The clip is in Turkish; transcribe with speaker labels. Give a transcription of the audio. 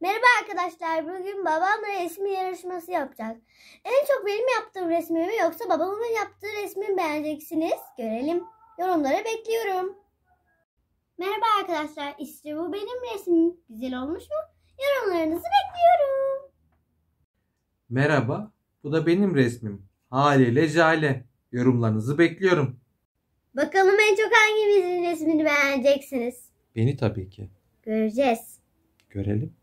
Speaker 1: Merhaba arkadaşlar. Bugün babamla resmi yarışması yapacağız. En çok benim yaptığım resmi mi yoksa babamın yaptığı resmi mi beğeneceksiniz? Görelim. Yorumlara bekliyorum. Merhaba arkadaşlar. İşte bu benim resmim. Güzel olmuş mu? Yorumlarınızı bekliyorum.
Speaker 2: Merhaba. Bu da benim resmim. Haliyle Jale. Yorumlarınızı bekliyorum.
Speaker 3: Bakalım en çok hangimizin resmini beğeneceksiniz?
Speaker 2: Beni tabii ki.
Speaker 3: Göreceğiz.
Speaker 2: Görelim.